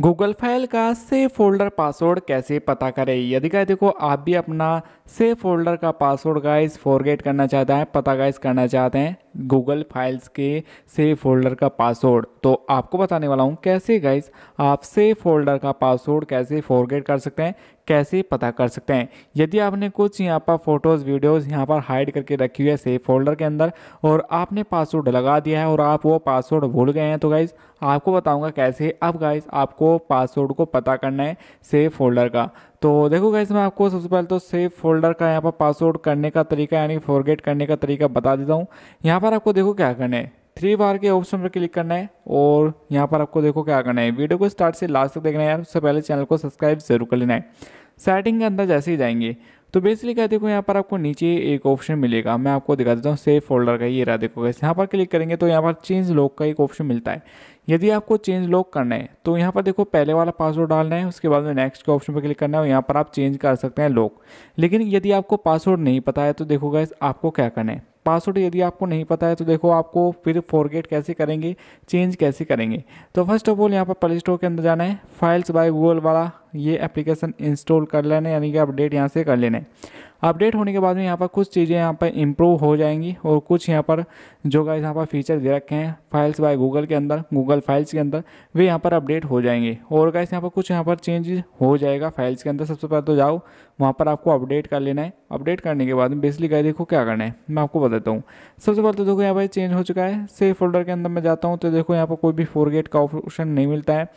Google file का safe folder password कैसे पता करें यदि क्या देखो आप भी अपना सेफ फोल्डर का पासवर्ड गाइस फॉरगेट करना चाहते हैं पता गाइस करना चाहते हैं गूगल फाइल्स के सेव फोल्डर का पासवर्ड तो आपको बताने वाला हूँ कैसे गाइज आप सेव फोल्डर का पासवर्ड कैसे फॉरगेट कर सकते हैं कैसे पता कर सकते हैं यदि आपने कुछ यहाँ पर फोटोज़ वीडियोज़ यहाँ पर हाइड करके रखी हुई है सेव फोल्डर के अंदर और आपने पासवर्ड लगा दिया है और आप वो पासवर्ड भूल गए हैं तो गाइज़ आपको बताऊँगा कैसे अब गाइज़ आपको पासवर्ड को पता करना है सेव फोल्डर का तो देखो गाइस मैं आपको सबसे पहले तो सेव फोल्डर का यहाँ पर पासवर्ड करने का तरीका यानी फॉरगेट करने का तरीका बता देता हूँ यहाँ पर आपको देखो क्या करना है थ्री बार के ऑप्शन पर क्लिक करना है और यहाँ पर आपको देखो क्या करना है वीडियो को स्टार्ट से लास्ट तक देखना है यार उससे पहले चैनल को सब्सक्राइब जरूर कर लेना है सेटिंग के अंदर जैसे ही जाएंगे तो बेसिकली क्या देखो यहाँ पर आपको नीचे एक ऑप्शन मिलेगा मैं आपको दिखा देता हूँ सेफ़ फोल्डर का ये रहा देखो कैसे यहाँ पर क्लिक करेंगे तो यहाँ पर चेंज लॉक का एक ऑप्शन मिलता है यदि आपको चेंज लॉक करना है तो यहाँ पर देखो पहले वाला पासवर्ड डालना है उसके बाद में नेक्स्ट के ऑप्शन पर क्लिक करना है और यहाँ पर आप चेंज कर सकते हैं लॉक लेकिन यदि आपको पासवर्ड नहीं पता है तो देखो गैस आपको क्या करना है पासवर्ड यदि आपको नहीं पता है तो देखो आपको फिर फॉरगेट कैसे करेंगे चेंज कैसे करेंगे तो फर्स्ट ऑफ ऑल यहाँ पर प्ले स्टोर के अंदर जाना है फाइल्स बाय गूगल वाला ये एप्लीकेशन इंस्टॉल कर लेना है यानी कि अपडेट यहाँ से कर लेना है अपडेट होने के बाद में यहाँ पर कुछ चीज़ें यहाँ पर इम्प्रूव हो जाएंगी और कुछ यहाँ पर जो गाइस यहाँ पर फीचर दे रखे हैं फाइल्स बाय गूगल के अंदर गूगल फाइल्स के अंदर वे यहाँ पर अपडेट हो जाएंगे और गाइस यहाँ पर कुछ यहाँ पर चेंज हो जाएगा फाइल्स के अंदर सबसे पहले तो जाओ वहाँ पर आपको अपडेट कर लेना है अपडेट करने के बाद में बेसिकली गाइस देखो क्या करना है मैं आपको बताता हूँ सबसे पहले तो देखो यहाँ पर चेंज हो चुका है सेफ फोल्डर के अंदर मैं जाता हूँ तो देखो यहाँ पर कोई भी फोरगेट का ऑप्शन नहीं मिलता है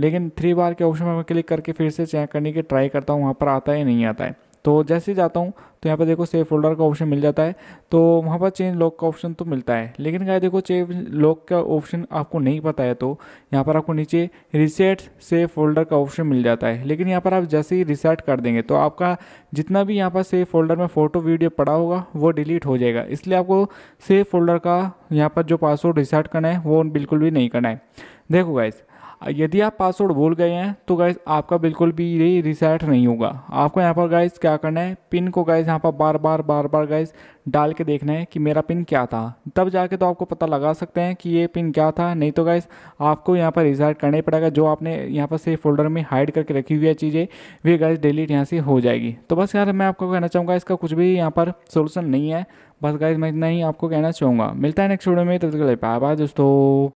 लेकिन थ्री बार के ऑप्शन में क्लिक करके फिर से चेक करने की ट्राई करता हूँ वहाँ पर आता है नहीं आता है तो जैसे जाता हूँ तो यहाँ पर देखो सेव फोल्डर का ऑप्शन मिल जाता है तो वहाँ पर चेंज लॉक का ऑप्शन तो मिलता है लेकिन क्या देखो चेंज लॉक का ऑप्शन आपको नहीं पता है तो यहाँ पर आपको नीचे रिसेट सेव फोल्डर का ऑप्शन मिल जाता है लेकिन यहाँ पर आप जैसे ही रिसेट कर देंगे तो आपका जितना भी यहाँ पर सेव फोल्डर में फ़ोटो वीडियो पड़ा होगा वो डिलीट हो जाएगा इसलिए आपको सेव फोल्डर का यहाँ पर जो पासवर्ड रिसेट करना है वो बिल्कुल भी नहीं करना है देखो गाइज़ यदि आप पासवर्ड भूल गए हैं तो गाइज आपका बिल्कुल भी ये रिसेट नहीं होगा आपको यहाँ पर गाइज क्या करना है पिन को गाइज यहाँ पर बार बार बार बार गाइज डाल के देखना है कि मेरा पिन क्या था तब जाके तो आपको पता लगा सकते हैं कि ये पिन क्या था नहीं तो गाइज आपको यहाँ पर रिसेट करना ही पड़ेगा जो आपने यहाँ पर सेफ फोल्डर में हाइड करके रखी हुई है चीज़ें वे गाइज डिलीट यहाँ से हो जाएगी तो बस यार मैं आपको कहना चाहूँगा इसका कुछ भी यहाँ पर सोल्यूशन नहीं है बस गाइज मैं इतना ही आपको कहना चाहूँगा मिलता है नेक्स्ट वीडियो में तब तक बाय बाय दोस्तों